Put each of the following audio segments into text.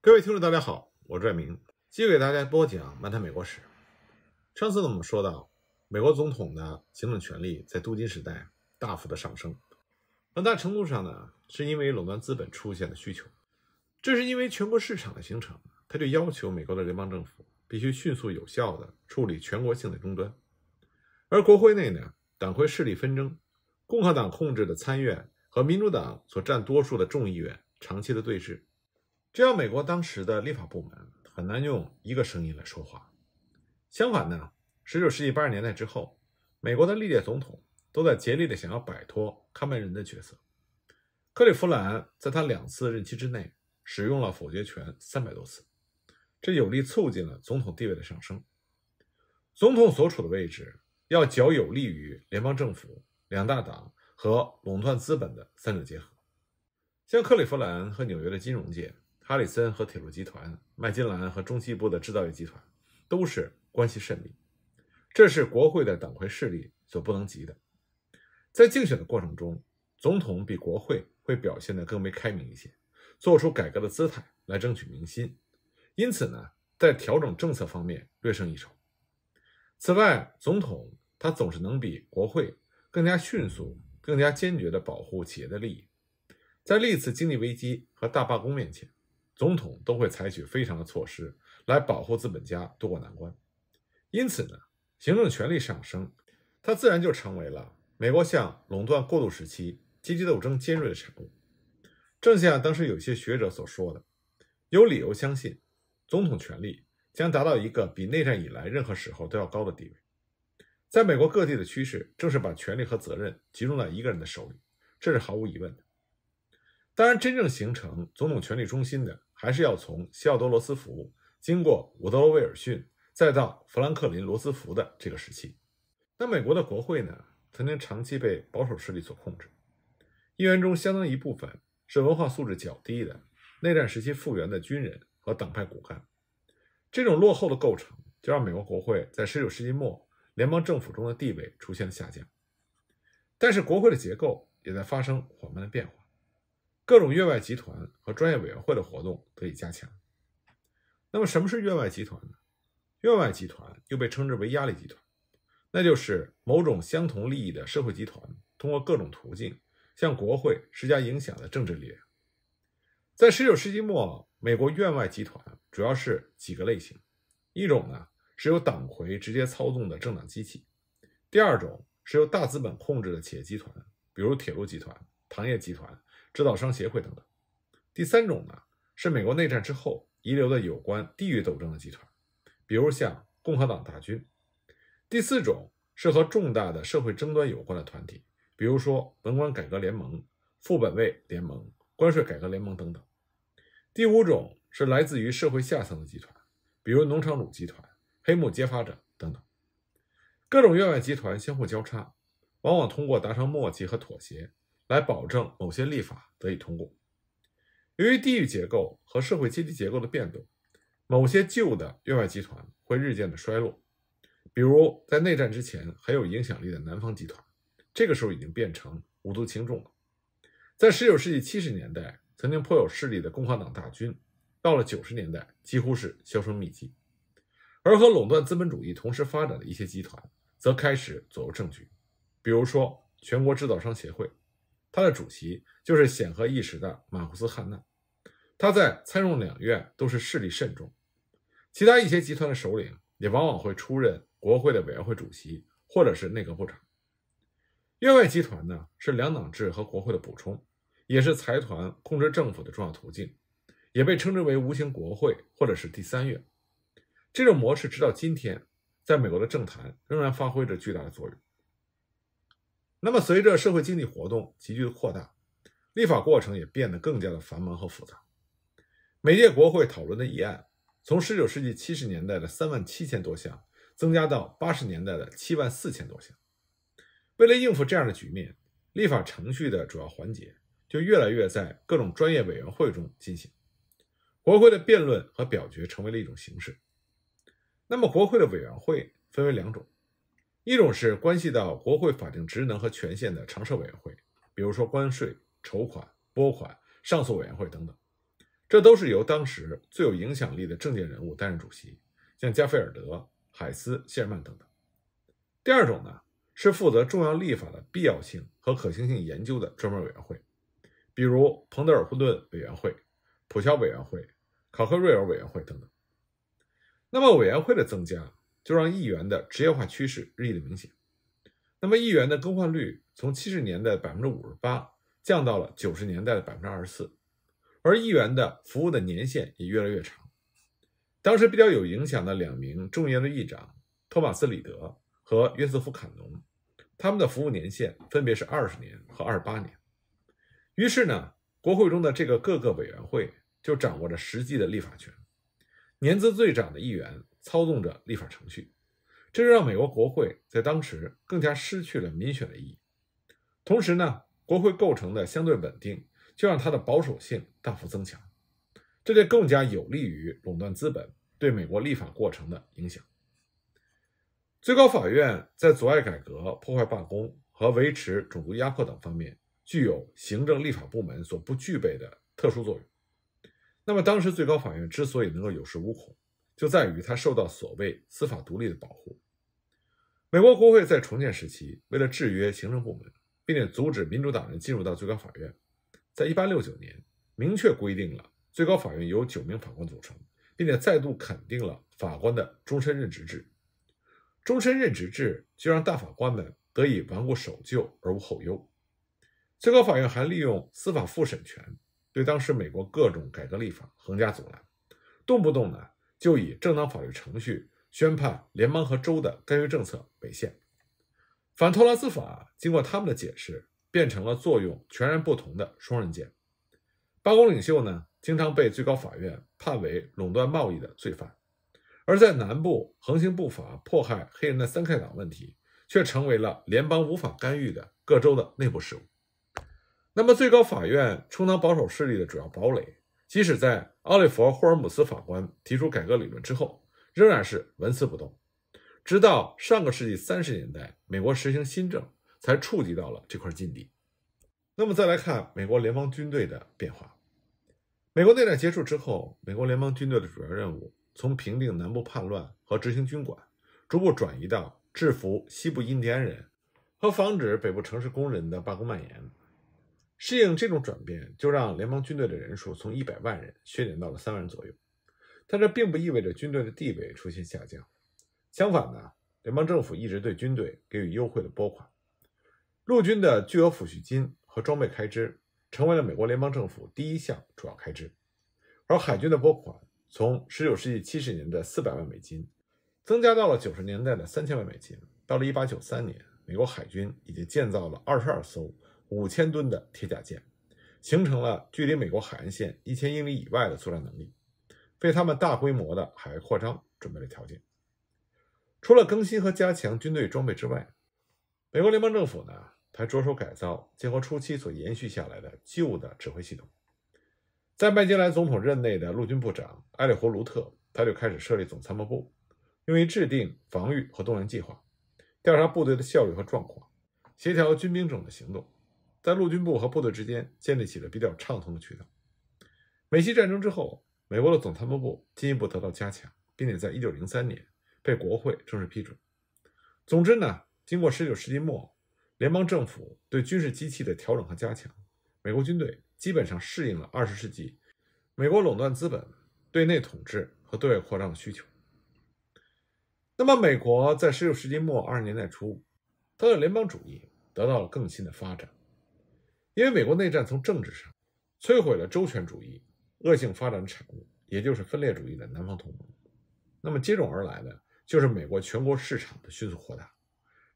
各位听众，大家好，我是艾明，继续给大家播讲《漫谈美国史》。上次呢，我们说到，美国总统的行政权力在镀金时代大幅的上升，很大程度上呢，是因为垄断资本出现的需求。这是因为全国市场的形成，它就要求美国的联邦政府必须迅速有效的处理全国性的终端。而国会内呢，党魁势力纷争，共和党控制的参院和民主党所占多数的众议院长期的对峙。这让美国当时的立法部门很难用一个声音来说话。相反呢，十九世纪八十年代之后，美国的历届总统都在竭力的想要摆脱看门人的角色。克里夫兰在他两次任期之内使用了否决权三百多次，这有力促进了总统地位的上升。总统所处的位置要较有利于联邦政府、两大党和垄断资本的三者结合。像克里夫兰和纽约的金融界。哈里森和铁路集团、麦金兰和中西部的制造业集团都是关系甚密，这是国会的党魁势力所不能及的。在竞选的过程中，总统比国会会表现得更为开明一些，做出改革的姿态来争取民心，因此呢，在调整政策方面略胜一筹。此外，总统他总是能比国会更加迅速、更加坚决地保护企业的利益，在历次经济危机和大罢工面前。总统都会采取非常的措施来保护资本家度过难关，因此呢，行政权力上升，它自然就成为了美国向垄断过渡时期阶级斗争尖锐的产物。正像当时有一些学者所说的，有理由相信，总统权力将达到一个比内战以来任何时候都要高的地位。在美国各地的趋势，正是把权力和责任集中在一个人的手里，这是毫无疑问的。当然，真正形成总统权力中心的。还是要从西奥多·罗斯福经过伍德罗·威尔逊再到富兰克林·罗斯福的这个时期。那美国的国会呢，曾经长期被保守势力所控制，议员中相当一部分是文化素质较低的内战时期复员的军人和党派骨干。这种落后的构成，就让美国国会在19世纪末联邦政府中的地位出现了下降。但是，国会的结构也在发生缓慢的变化。各种院外集团和专业委员会的活动得以加强。那么，什么是院外集团呢？院外集团又被称之为压力集团，那就是某种相同利益的社会集团，通过各种途径向国会施加影响的政治力量。在十九世纪末，美国院外集团主要是几个类型：一种呢是由党魁直接操纵的政党机器；第二种是由大资本控制的企业集团，比如铁路集团、糖业集团。制造商协会等等。第三种呢，是美国内战之后遗留的有关地域斗争的集团，比如像共和党大军。第四种是和重大的社会争端有关的团体，比如说文官改革联盟、副本位联盟、关税改革联盟等等。第五种是来自于社会下层的集团，比如农场主集团、黑幕揭发者等等。各种院外集团相互交叉，往往通过达成默契和妥协。来保证某些立法得以通过。由于地域结构和社会阶级结构的变动，某些旧的院外集团会日渐的衰落。比如，在内战之前很有影响力的南方集团，这个时候已经变成无足轻重了。在19世纪70年代曾经颇有势力的共和党大军，到了90年代几乎是销声匿迹。而和垄断资本主义同时发展的一些集团，则开始左右政局。比如说，全国制造商协会。他的主席就是显赫一时的马库斯·汉纳，他在参众两院都是势力甚重。其他一些集团的首领也往往会出任国会的委员会主席或者是内阁部长。院外集团呢，是两党制和国会的补充，也是财团控制政府的重要途径，也被称之为“无形国会”或者是“第三院”。这种模式直到今天，在美国的政坛仍然发挥着巨大的作用。那么，随着社会经济活动急剧的扩大，立法过程也变得更加的繁忙和复杂。每届国会讨论的议案，从19世纪70年代的3万七千多项，增加到80年代的7万四千多项。为了应付这样的局面，立法程序的主要环节就越来越在各种专业委员会中进行，国会的辩论和表决成为了一种形式。那么，国会的委员会分为两种。一种是关系到国会法定职能和权限的常设委员会，比如说关税、筹款、拨款、上诉委员会等等，这都是由当时最有影响力的政界人物担任主席，像加菲尔德、海斯、谢尔曼等等。第二种呢，是负责重要立法的必要性和可行性研究的专门委员会，比如彭德尔顿委员会、普乔委员会、考克瑞尔委员会等等。那么委员会的增加。就让议员的职业化趋势日益的明显。那么，议员的更换率从七十年代百分之五十八降到了九十年代的百分之二十四，而议员的服务的年限也越来越长。当时比较有影响的两名重要的议长托马斯·里德和约瑟夫·坎农，他们的服务年限分别是二十年和二十八年。于是呢，国会中的这个各个委员会就掌握着实际的立法权。年资最长的议员。操纵着立法程序，这就让美国国会在当时更加失去了民选的意义。同时呢，国会构成的相对稳定，就让它的保守性大幅增强，这就更加有利于垄断资本对美国立法过程的影响。最高法院在阻碍改革、破坏罢工和维持种族压迫等方面，具有行政立法部门所不具备的特殊作用。那么，当时最高法院之所以能够有恃无恐？就在于它受到所谓司法独立的保护。美国国会在重建时期，为了制约行政部门，并且阻止民主党人进入到最高法院，在1869年明确规定了最高法院由九名法官组成，并且再度肯定了法官的终身任职制。终身任职制就让大法官们得以顽固守旧而无后忧。最高法院还利用司法复审权，对当时美国各种改革立法横加阻拦，动不动呢。就以正当法律程序宣判联邦和州的干预政策违宪。反托拉斯法经过他们的解释，变成了作用全然不同的双刃剑。罢工领袖呢，经常被最高法院判为垄断贸易的罪犯；而在南部横行不法、迫害黑人的三 K 党问题，却成为了联邦无法干预的各州的内部事务。那么，最高法院充当保守势力的主要堡垒。即使在奥利弗·霍尔姆斯法官提出改革理论之后，仍然是纹丝不动。直到上个世纪三十年代，美国实行新政，才触及到了这块禁地。那么再来看美国联邦军队的变化。美国内战结束之后，美国联邦军队的主要任务从平定南部叛乱和执行军管，逐步转移到制服西部印第安人和防止北部城市工人的罢工蔓延。适应这种转变，就让联邦军队的人数从一百万人削减到了三万人左右。但这并不意味着军队的地位出现下降，相反呢，联邦政府一直对军队给予优惠的拨款。陆军的巨额抚恤金和装备开支成为了美国联邦政府第一项主要开支，而海军的拨款从19世纪70年代的400万美金，增加到了90年代的3000万美金。到了1893年，美国海军已经建造了22艘。五千吨的铁甲舰，形成了距离美国海岸线一千英里以外的作战能力，为他们大规模的海外扩张准备了条件。除了更新和加强军队装备之外，美国联邦政府呢，还着手改造建国初期所延续下来的旧的指挥系统。在麦金莱总统任内的陆军部长埃里胡·卢特，他就开始设立总参谋部，用于制定防御和动员计划，调查部队的效率和状况，协调军兵种的行动。在陆军部和部队之间建立起了比较畅通的渠道。美西战争之后，美国的总参谋部进一步得到加强，并且在1903年被国会正式批准。总之呢，经过19世纪末联邦政府对军事机器的调整和加强，美国军队基本上适应了20世纪美国垄断资本对内统治和对外扩张的需求。那么，美国在19世纪末20年代初，它的联邦主义得到了更新的发展。因为美国内战从政治上摧毁了周全主义恶性发展产物，也就是分裂主义的南方同盟，那么接踵而来的就是美国全国市场的迅速扩大，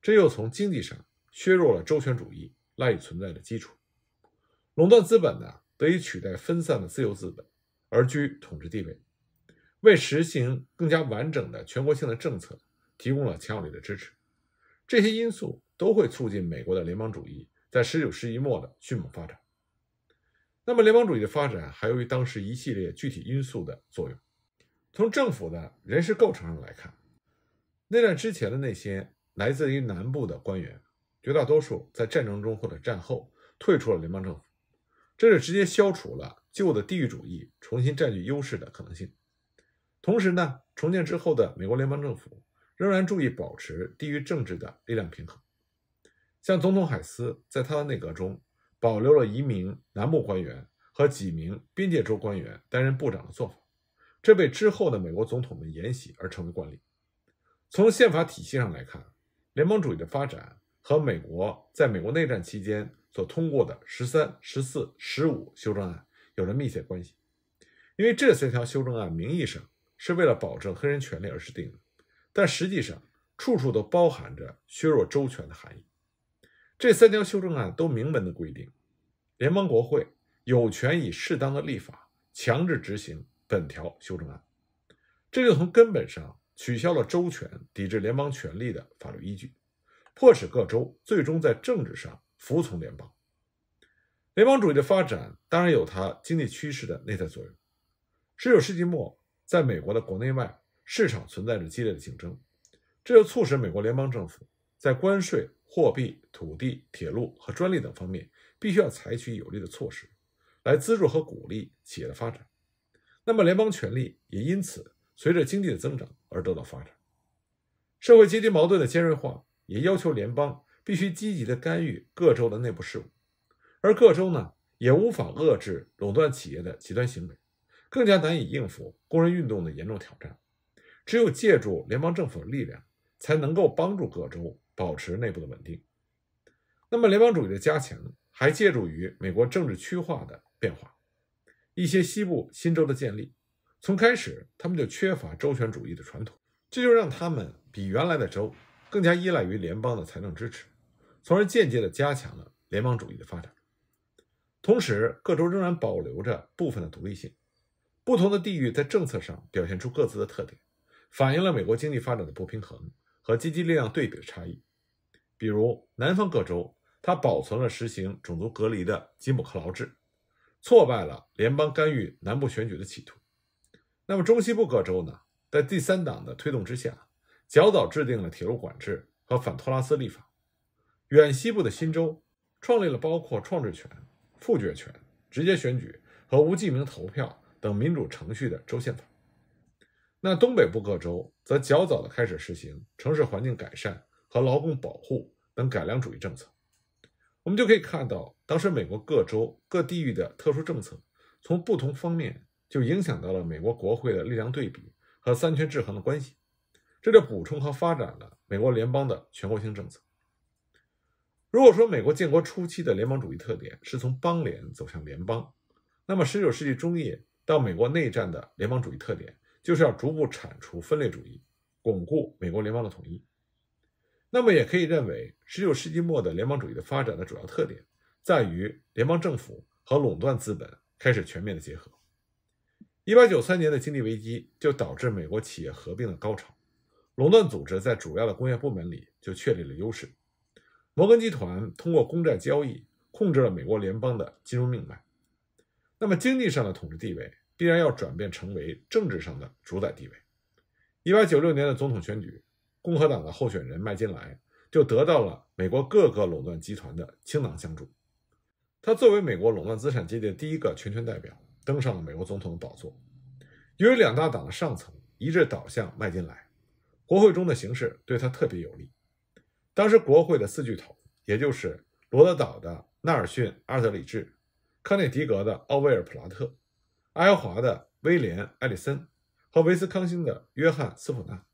这又从经济上削弱了周全主义赖以存在的基础，垄断资本呢得以取代分散的自由资本而居统治地位，为实行更加完整的全国性的政策提供了强有力的支持，这些因素都会促进美国的联邦主义。在十九世纪末的迅猛发展。那么联邦主义的发展还由于当时一系列具体因素的作用。从政府的人事构成上来看，内战之前的那些来自于南部的官员，绝大多数在战争中或者战后退出了联邦政府，这是直接消除了旧的地域主义重新占据优势的可能性。同时呢，重建之后的美国联邦政府仍然注意保持地域政治的力量平衡。像总统海斯在他的内阁中保留了移民南部官员和几名边界州官员担任部长的做法，这被之后的美国总统们沿袭而成为惯例。从宪法体系上来看，联邦主义的发展和美国在美国内战期间所通过的十三、十四、十五修正案有着密切关系，因为这三条修正案名义上是为了保证黑人权利而制定的，但实际上处处都包含着削弱州权的含义。这三条修正案都明文的规定，联邦国会有权以适当的立法强制执行本条修正案，这就从根本上取消了州权抵制联邦权力的法律依据，迫使各州最终在政治上服从联邦。联邦主义的发展当然有它经济趋势的内在作用。十九世纪末，在美国的国内外市场存在着激烈的竞争，这就促使美国联邦政府在关税。货币、土地、铁路和专利等方面，必须要采取有力的措施，来资助和鼓励企业的发展。那么，联邦权力也因此随着经济的增长而得到发展。社会阶级矛盾的尖锐化也要求联邦必须积极地干预各州的内部事务，而各州呢，也无法遏制垄断企业的极端行为，更加难以应付工人运动的严重挑战。只有借助联邦政府的力量。才能够帮助各州保持内部的稳定。那么，联邦主义的加强还借助于美国政治区划的变化，一些西部新州的建立。从开始，他们就缺乏州权主义的传统，这就让他们比原来的州更加依赖于联邦的财政支持，从而间接地加强了联邦主义的发展。同时，各州仍然保留着部分的独立性，不同的地域在政策上表现出各自的特点，反映了美国经济发展的不平衡。和积极力量对比的差异，比如南方各州，它保存了实行种族隔离的吉姆克劳制，挫败了联邦干预南部选举的企图。那么中西部各州呢？在第三党的推动之下，较早制定了铁路管制和反托拉斯立法。远西部的新州创立了包括创制权、复决权、直接选举和无记名投票等民主程序的州宪法。那东北部各州则较早的开始实行城市环境改善和劳工保护等改良主义政策，我们就可以看到，当时美国各州各地域的特殊政策，从不同方面就影响到了美国国会的力量对比和三权制衡的关系，这就补充和发展了美国联邦的全国性政策。如果说美国建国初期的联邦主义特点是从邦联走向联邦，那么19世纪中叶到美国内战的联邦主义特点。就是要逐步铲除分裂主义，巩固美国联邦的统一。那么，也可以认为，19世纪末的联邦主义的发展的主要特点在于，联邦政府和垄断资本开始全面的结合。1893年的经济危机就导致美国企业合并的高潮，垄断组织在主要的工业部门里就确立了优势。摩根集团通过公债交易控制了美国联邦的金融命脉。那么，经济上的统治地位。必然要转变成为政治上的主宰地位。一八九六年的总统选举，共和党的候选人麦金莱就得到了美国各个垄断集团的倾囊相助。他作为美国垄断资产阶级的第一个全权代表，登上了美国总统的宝座。由于两大党的上层一致倒向麦金莱，国会中的形势对他特别有利。当时，国会的四巨头，也就是罗德岛的纳尔逊·阿德里治、康涅狄格的奥威尔·普拉特。爱华的威廉·埃里森和维斯康星的约翰·斯普纳，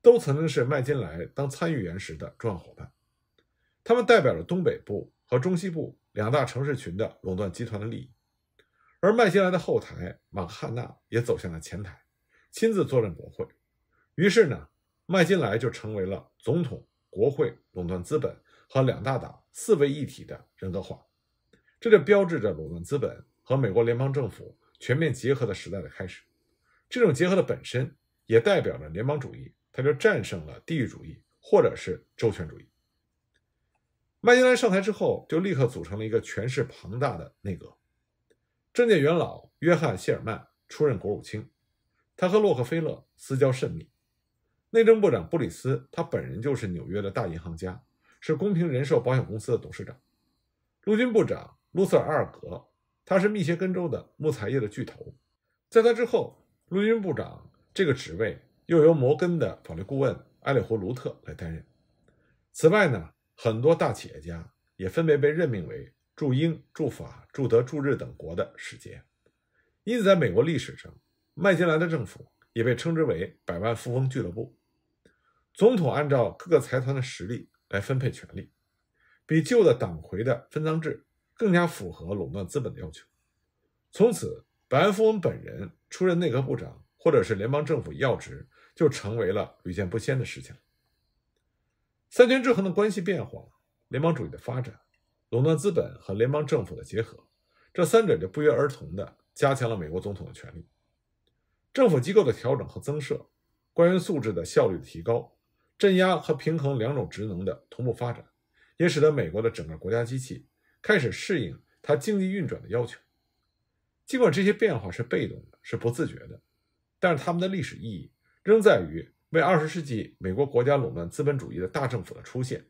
都曾经是麦金莱当参议员时的重要伙伴。他们代表了东北部和中西部两大城市群的垄断集团的利益，而麦金莱的后台马汉纳也走向了前台，亲自坐镇国会。于是呢，麦金莱就成为了总统、国会、垄断资本和两大党四位一体的人格化。这就标志着垄断资本和美国联邦政府。全面结合的时代的开始，这种结合的本身也代表着联邦主义，它就战胜了地域主义或者是州权主义。麦金莱上台之后，就立刻组成了一个权势庞大的内阁，政界元老约翰·谢尔曼出任国务卿，他和洛克菲勒私交甚密。内政部长布里斯，他本人就是纽约的大银行家，是公平人寿保险公司的董事长。陆军部长卢瑟·尔·阿尔格。他是密歇根州的木材业的巨头，在他之后，陆军部长这个职位又由摩根的法律顾问埃里活·卢特来担任。此外呢，很多大企业家也分别被任命为驻英、驻法、驻德、驻日等国的使节。因此，在美国历史上，麦金莱的政府也被称之为“百万富翁俱乐部”。总统按照各个财团的实力来分配权力，比旧的党魁的分赃制。更加符合垄断资本的要求。从此，百万富翁本人出任内阁部长或者是联邦政府要职，就成为了屡见不鲜的事情。三权制衡的关系变化，联邦主义的发展，垄断资本和联邦政府的结合，这三者就不约而同的加强了美国总统的权力。政府机构的调整和增设，官员素质的效率的提高，镇压和平衡两种职能的同步发展，也使得美国的整个国家机器。开始适应它经济运转的要求，尽管这些变化是被动的、是不自觉的，但是它们的历史意义仍在于为二十世纪美国国家垄断资本主义的大政府的出现。